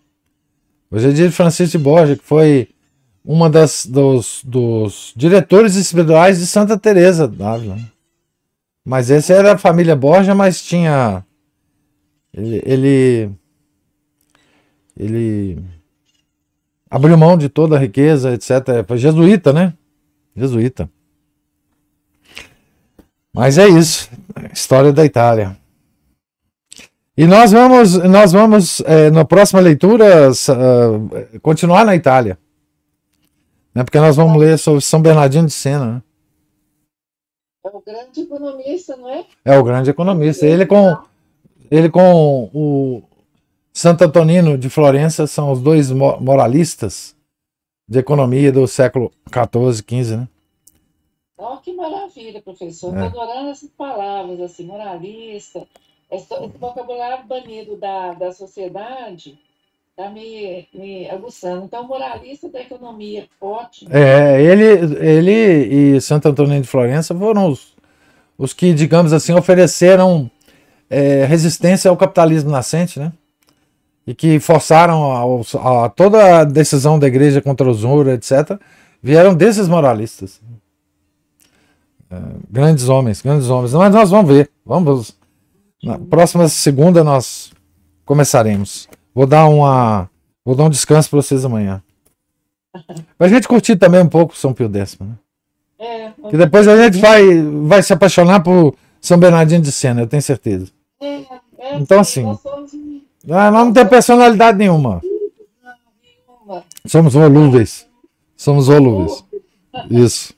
Hoje é dia de Francisco de Borja, que foi uma das dos, dos diretores espirituais de Santa Teresa d'Ávila. Né? Mas esse era a família Borja, mas tinha ele, ele ele abriu mão de toda a riqueza, etc. Foi jesuíta, né? Jesuíta. Mas é isso, história da Itália. E nós vamos, nós vamos é, na próxima leitura uh, continuar na Itália. Né? Porque nós vamos ler sobre São Bernardino de Sena. Né? É o grande economista, não é? É o grande economista. Ele com, ele com o Santo Antonino de Florença são os dois moralistas de economia do século XIV, XV, né? Oh, que maravilha, professor. Estou é. adorando essas palavras, assim, moralista, esse, esse vocabulário banido da, da sociedade está me, me aguçando. Então, moralista da economia, ótimo. É, ele, ele e Santo Antônio de Florença foram os, os que, digamos assim, ofereceram é, resistência ao capitalismo nascente, né? E que forçaram a, a, toda a decisão da igreja contra a usura, etc., vieram desses moralistas. É, grandes homens, grandes homens. Mas nós vamos ver. Vamos na próxima segunda nós começaremos. Vou dar uma. Vou dar um descanso para vocês amanhã. Pra gente curtir também um pouco São Pio X, né? É, que depois a gente vai, vai se apaixonar por São Bernardino de Sena, eu tenho certeza. É, é, é então, assim. Ah, nós não temos personalidade nenhuma. Somos volúveis. Somos volúveis. Isso.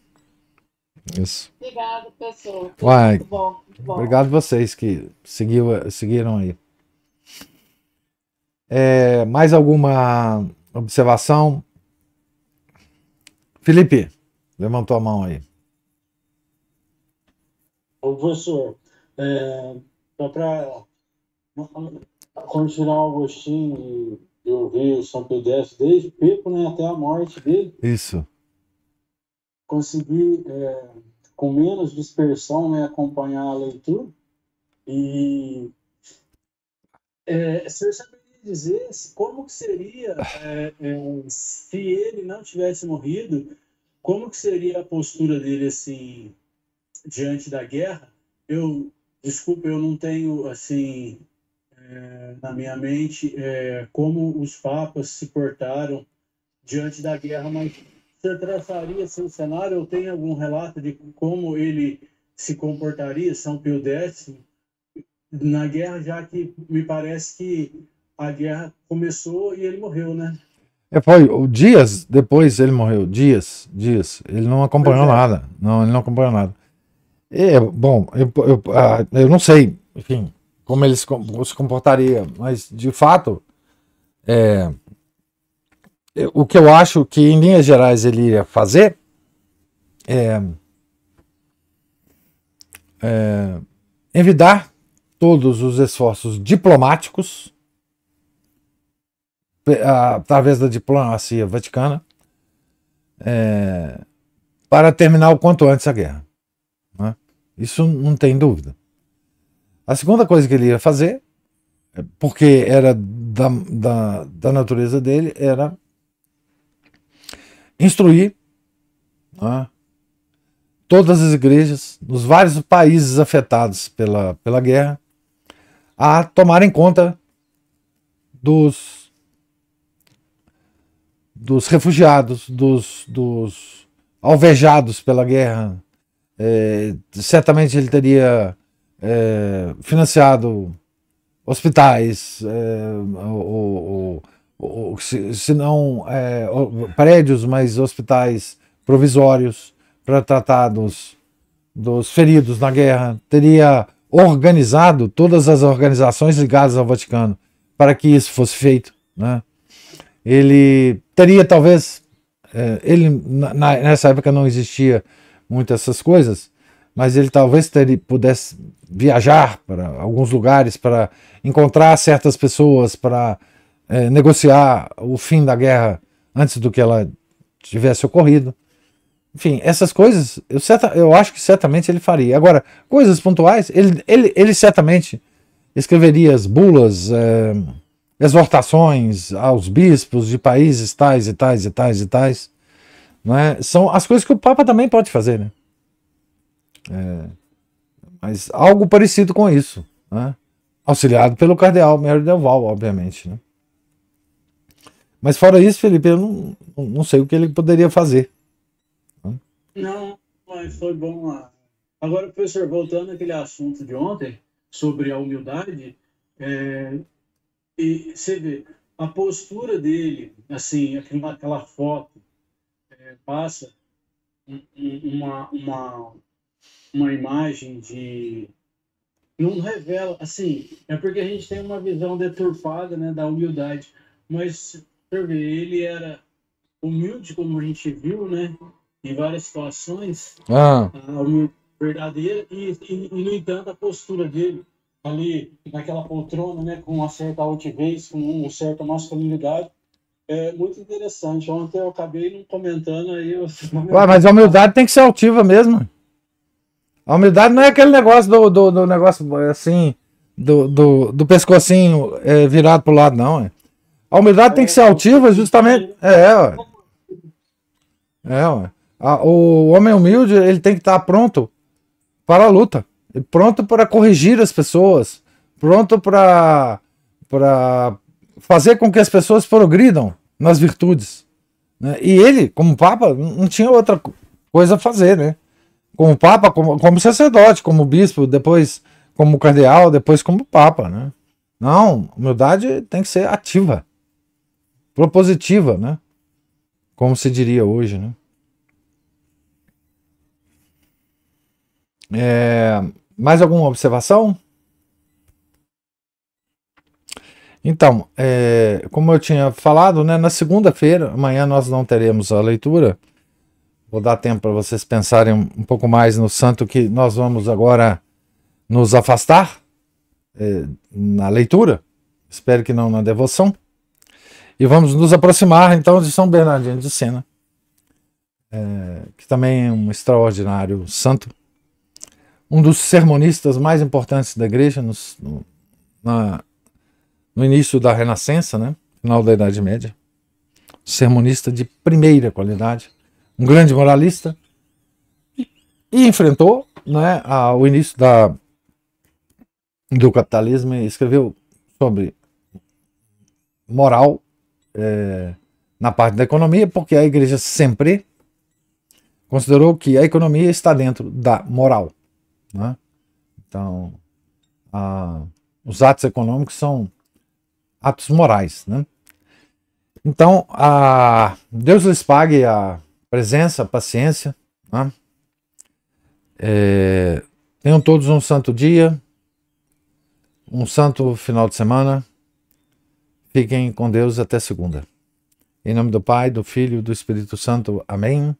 Isso. Obrigado, pessoal. Muito bom. Bom. Obrigado vocês que seguiu, seguiram aí. É, mais alguma observação? Felipe, levantou a mão aí. Professor, é, para continuar o gostinho de, ouvir o São Pedro desde o Pipo né, até a morte dele. Isso. Consegui é, com menos dispersão, né, acompanhar a leitura. E é, se eu saberia dizer como que seria é, é, se ele não tivesse morrido, como que seria a postura dele assim diante da guerra? Eu desculpa, eu não tenho assim é, na minha mente é, como os papas se portaram diante da guerra, mas você traçaria seu cenário ou tem algum relato de como ele se comportaria, São Pio X, na guerra, já que me parece que a guerra começou e ele morreu, né? É, foi o dias depois ele morreu, dias, dias. Ele não acompanhou é. nada, não, ele não acompanhou nada. É bom, eu, eu, ah, eu não sei, enfim, como ele se comportaria, mas de fato, é, é, o que eu acho que, em linhas gerais, ele ia fazer é, é todos os esforços diplomáticos através da diplomacia vaticana é, para terminar o quanto antes a guerra. Né? Isso não tem dúvida. A segunda coisa que ele ia fazer, é, porque era da, da, da natureza dele, era instruir né, todas as igrejas nos vários países afetados pela, pela guerra a tomarem conta dos, dos refugiados, dos, dos alvejados pela guerra. É, certamente ele teria é, financiado hospitais, é, se, se não é, prédios, mas hospitais provisórios para tratar dos, dos feridos na guerra, teria organizado todas as organizações ligadas ao Vaticano para que isso fosse feito. Né? Ele teria talvez, é, ele na, nessa época não existia muitas essas coisas, mas ele talvez teria, pudesse viajar para alguns lugares para encontrar certas pessoas para é, negociar o fim da guerra antes do que ela tivesse ocorrido. Enfim, essas coisas eu, certa, eu acho que certamente ele faria. Agora, coisas pontuais, ele, ele, ele certamente escreveria as bulas, é, exortações aos bispos de países tais e tais e tais e tais. Né? São as coisas que o Papa também pode fazer. Né? É, mas algo parecido com isso. Né? Auxiliado pelo cardeal Mary Delval, obviamente. Né? Mas fora isso, Felipe, eu não, não sei o que ele poderia fazer. Não, mas foi bom lá. Agora, professor, voltando àquele assunto de ontem, sobre a humildade, é, e você vê, a postura dele, assim, aquela, aquela foto, é, passa uma, uma, uma imagem de não revela, assim, é porque a gente tem uma visão deturpada né, da humildade, mas ele era humilde, como a gente viu, né? Em várias situações. Ah. verdadeira. E, e, e, no entanto, a postura dele ali naquela poltrona, né? Com uma certa altivez, com uma certa masculinidade. É muito interessante. Ontem eu acabei não comentando aí. Eu... Ué, mas a humildade tem que ser altiva mesmo. A humildade não é aquele negócio do, do, do negócio assim, do, do, do pescocinho é, virado pro lado, não. É. A umidade tem que ser é. altiva justamente. É, é ué. É, A, o homem humilde ele tem que estar pronto para a luta, pronto para corrigir as pessoas, pronto para para fazer com que as pessoas progridam nas virtudes. Né? E ele, como papa, não tinha outra coisa a fazer, né? Como papa, como, como sacerdote, como bispo, depois como cardeal, depois como papa, né? Não, humildade tem que ser ativa propositiva, né? Como se diria hoje, né? É, mais alguma observação? Então, é, como eu tinha falado, né, na segunda-feira, amanhã nós não teremos a leitura. Vou dar tempo para vocês pensarem um pouco mais no santo que nós vamos agora nos afastar é, na leitura. Espero que não na devoção e vamos nos aproximar então de São Bernardino de Sena, é, que também é um extraordinário santo, um dos sermonistas mais importantes da igreja nos, no, na, no início da Renascença, né? final da Idade Média, sermonista de primeira qualidade, um grande moralista, e enfrentou né, a, o início da, do capitalismo e escreveu sobre moral é, na parte da economia, porque a igreja sempre considerou que a economia está dentro da moral. Né? Então, a, os atos econômicos são atos morais. Né? Então, a, Deus lhes pague a presença, a paciência. Né? É, tenham todos um santo dia, um santo final de semana. Fiquem com Deus até segunda. Em nome do Pai, do Filho e do Espírito Santo. Amém.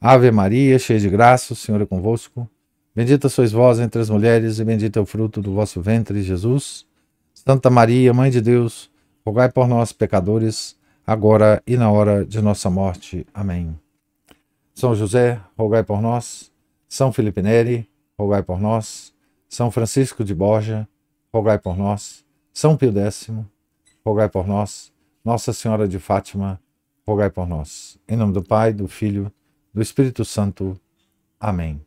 Ave Maria, cheia de graça, o Senhor é convosco. Bendita sois vós entre as mulheres e bendito é o fruto do vosso ventre, Jesus. Santa Maria, Mãe de Deus, rogai por nós, pecadores, agora e na hora de nossa morte. Amém. São José, rogai por nós. São Felipe Neri, rogai por nós. São Francisco de Borja, rogai por nós. São Pio Décimo, rogai por nós. Nossa Senhora de Fátima, rogai por nós. Em nome do Pai, do Filho, do Espírito Santo. Amém.